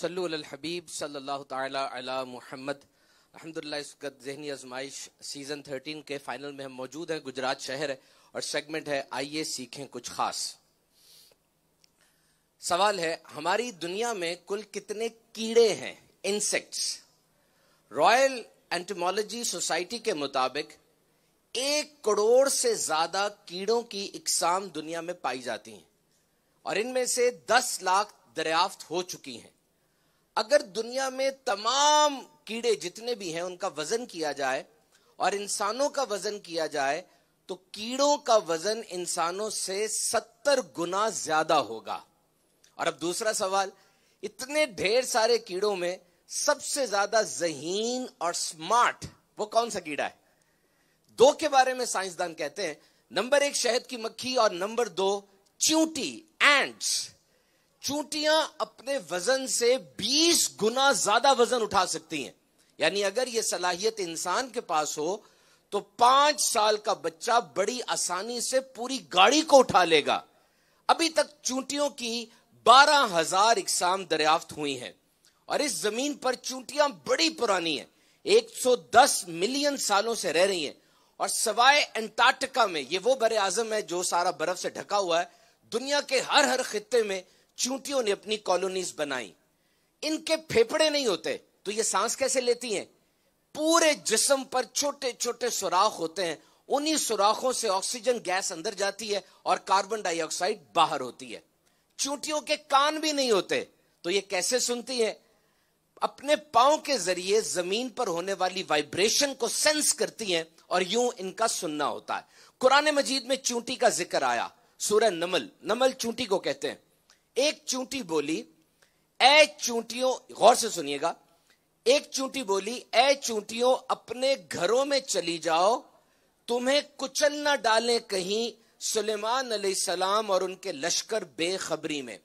صلو علی الحبیب صلی اللہ تعالی علی محمد الحمدللہ اس ذہنی ازمائش سیزن 13 کے فائنل میں ہم موجود ہیں گجرات شہر ہے اور سیگمنٹ ہے آئیے سیکھیں کچھ خاص سوال ہے ہماری دنیا میں کل کتنے کیڑے ہیں انسیکٹس رائل انٹیمالوجی سوسائٹی کے مطابق ایک کروڑ سے زیادہ کیڑوں کی اقسام دنیا میں پائی جاتی ہیں اور ان میں سے دس لاکھ دریافت ہو چکی ہیں اگر دنیا میں تمام کیڑے جتنے بھی ہیں ان کا وزن کیا جائے اور انسانوں کا وزن کیا جائے تو کیڑوں کا وزن انسانوں سے ستر گنا زیادہ ہوگا اور اب دوسرا سوال اتنے ڈھیر سارے کیڑوں میں سب سے زیادہ ذہین اور سمارٹ وہ کون سا کیڑا ہے دو کے بارے میں سائنسدان کہتے ہیں نمبر ایک شہد کی مکھی اور نمبر دو چونٹی اینٹس چونٹیاں اپنے وزن سے بیس گنا زیادہ وزن اٹھا سکتی ہیں یعنی اگر یہ صلاحیت انسان کے پاس ہو تو پانچ سال کا بچہ بڑی آسانی سے پوری گاڑی کو اٹھا لے گا ابھی تک چونٹیوں کی بارہ ہزار اقسام دریافت ہوئی ہیں اور اس زمین پر چونٹیاں بڑی پرانی ہیں ایک سو دس ملین سالوں سے رہ رہی ہیں اور سوائے انٹارکٹیکا میں یہ وہ بر اعظم ہے جو سارا برف سے ڈھکا ہوا ہے دنیا کے ہر ہر خطے میں چونٹیوں نے اپنی کالونیز بنائی ان کے پھیپڑے نہیں ہوتے تو یہ سانس کیسے لیتی ہیں پورے جسم پر چھوٹے چھوٹے سوراخ ہوتے ہیں انہی سوراخوں سے آکسیجن گیس اندر جاتی ہے اور کاربن ڈائی آکسائڈ باہر ہوتی ہے چونٹیوں کے کان بھی نہیں ہوتے تو یہ کیسے سنتی ہیں اپنے پاؤں کے ذریعے زمین پر ہونے والی وائبریشن کو سینس کرتی ہیں اور یوں ان کا سننا ہوتا ہے قرآن مجید میں چونٹی کا ذکر آیا سورہ نمل نمل چونٹی کو کہتے ہیں ایک چونٹی بولی اے چونٹیوں غور سے سنیے گا ایک چونٹی بولی اے چونٹیوں اپنے گھروں میں چلی جاؤ تمہیں کچل نہ ڈالیں کہیں سلیمان علیہ السلام اور ان کے لشکر بے خبری میں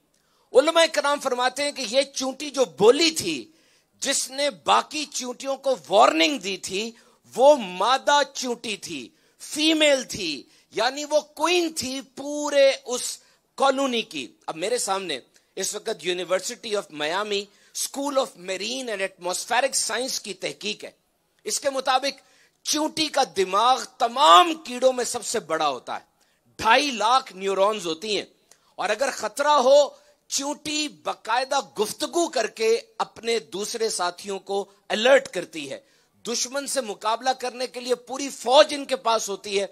علماء کرام فرماتے ہیں کہ یہ چونٹی جو بولی تھی جس نے باقی چونٹیوں کو وارننگ دی تھی وہ مادہ چونٹی تھی فیمیل تھی یعنی وہ کوئن تھی پورے اس کالونی کی اب میرے سامنے اس وقت university of of Miami marine and atmospheric science کی تحقیق ہے اس کے مطابق چونٹی کا دماغ تمام کیڑوں میں سب سے بڑا ہوتا ہے ڈھائی لاکھ نیورونز ہوتی ہیں اور اگر خطرہ ہو چونٹی باقاعدہ گفتگو کر کے اپنے دوسرے ساتھیوں کو الرٹ کرتی ہے دشمن سے مقابلہ کرنے کے لیے پوری فوج ان کے پاس ہوتی ہے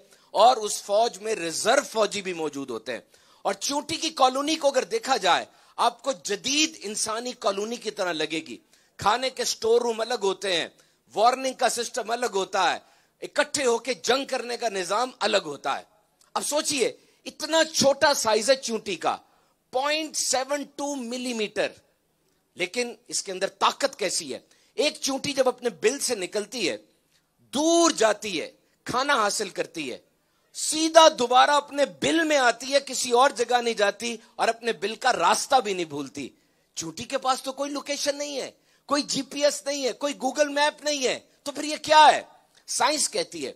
اور اس فوج میں ریزرو فوجی بھی موجود ہوتے ہیں اور چونٹی کی کالونی کو اگر دیکھا جائے آپ کو جدید انسانی کالونی کی طرح لگے گی کھانے کے سٹور روم الگ ہوتے ہیں وارننگ کا سسٹم الگ ہوتا ہے اکٹھے ہو کے جنگ کرنے کا نظام الگ ہوتا ہے اب سوچئے اتنا چھوٹا سائز ہے چونٹی کا point seven two millimetre لیکن اس کے اندر طاقت کیسی ہے ایک چونٹی جب اپنے بل سے نکلتی ہے دور جاتی ہے ہے ہے کھانا حاصل کرتی سیدھا دوبارہ اپنے بل میں آتی کسی اور جگہ نہیں جاتی اور اپنے بل کا راستہ بھی نہیں بھولتی چونٹی کے پاس تو کوئی لوکیشن نہیں ہے کوئی جی پی ایس نہیں ہے کوئی گوگل میپ نہیں ہے تو پھر یہ کیا ہے سائنس کہتی ہے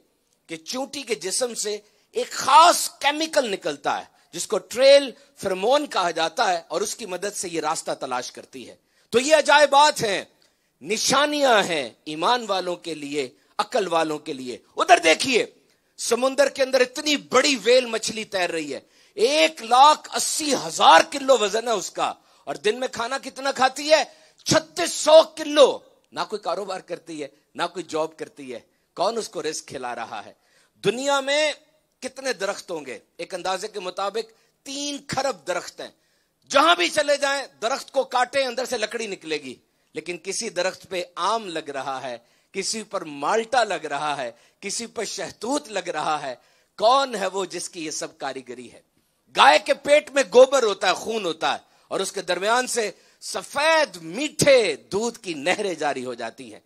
کہ چونٹی کے جسم سے ایک خاص کیمیکل نکلتا ہے جس کو ٹریل فرمون کہا جاتا ہے اور اس کی مدد سے یہ راستہ تلاش کرتی ہے تو یہ عجائبات ہیں نشانیاں ہیں ایمان والوں کے لیے عقل والوں کے لیے ادھر دیکھیے سمندر کے اندر اتنی بڑی ویل مچھلی تیر رہی ہے ایک لاکھ اسی ہزار کلو وزن ہے اس کا اور دن میں کھانا کتنا کھاتی ہے چھتیس سو کلو نہ کوئی کاروبار کرتی ہے نہ کوئی جاب کرتی ہے کون اس کو رسک کھلا رہا ہے دنیا میں کتنے درخت ہوں گے ایک اندازے کے مطابق تین خرب ہیں جہاں بھی چلے جائیں درخت کو کاٹے اندر سے لکڑی نکلے گی لیکن کسی درخت پہ آم لگ رہا ہے کسی پر مالٹا لگ رہا ہے کسی پر شہتوت لگ رہا ہے کون ہے وہ جس کی یہ سب کاریگری ہے گائے کے پیٹ میں گوبر ہوتا ہے خون ہوتا ہے اور اس کے درمیان سے سفید میٹھے دودھ کی نہریں جاری ہو جاتی ہیں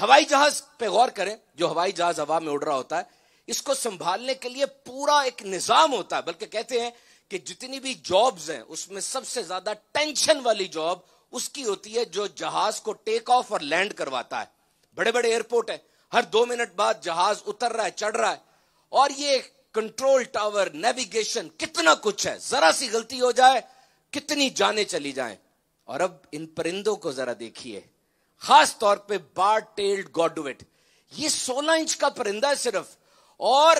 ہوائی جہاز پہ غور کریں جو ہوائی جہاز ہوا میں اڑ رہا ہوتا ہے اس کو سنبھالنے کے لیے پورا ایک نظام ہوتا ہے بلکہ کہتے ہیں کہ جتنی بھی جابز ہیں اس میں سب سے زیادہ ٹینشن والی جاب اس کی ہوتی ہے جو جہاز کو ٹیک آف اور لینڈ کرواتا ہے بڑے بڑے ایئرپورٹ ہے ہر دو منٹ بعد جہاز اتر رہا ہے چڑھ رہا ہے اور یہ کنٹرول ٹاور نیویگیشن کتنا کچھ ہے ذرا سی غلطی ہو جائے کتنی جانے چلی جائیں اور اب ان پرندوں کو ذرا دیکھیے خاص طور پہ بار ٹیلڈ گوڈوٹ یہ سولہ انچ کا پرندہ ہے صرف اور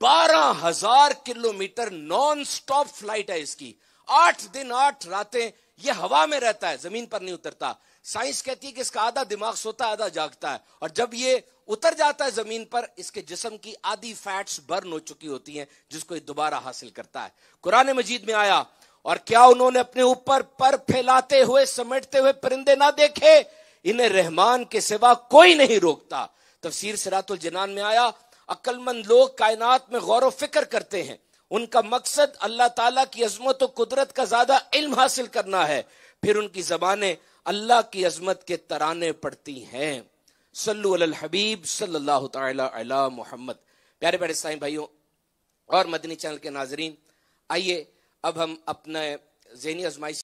بارہ ہزار kilometre non stop flight ہے اس کی آٹھ دن آٹھ راتیں یہ ہوا میں رہتا ہے زمین پر نہیں اترتا سائنس کہتی ہے کہ اس کا آدھا دماغ سوتا ہے آدھا جاگتا ہے اور جب یہ اتر جاتا ہے زمین پر اس کے جسم کی آدھی فیٹس برن ہو چکی ہوتی ہیں جس کو یہ دوبارہ حاصل کرتا ہے قرآن مجید میں آیا اور کیا انہوں نے اپنے اوپر پر پھیلاتے ہوئے سمیٹتے ہوئے پرندے نہ دیکھے انہیں رحمان کے سوا کوئی نہیں روکتا تفسیر سرات الجنان میں آیا عقل مند لوگ کائنات میں غور و فکر کرتے ہیں ان کا مقصد اللہ تعالیٰ کی عظمت و قدرت کا زیادہ علم حاصل کرنا ہے پھر ان کی زبانیں اللہ کی عظمت کے ترانے پڑتی ہیں علی الحبیب صلی اللہ تعالی علی محمد پیارے پیارے سائیں بھائیوں اور مدنی چینل کے ناظرین آئیے اب ہم اپنے ذہنی ازمائی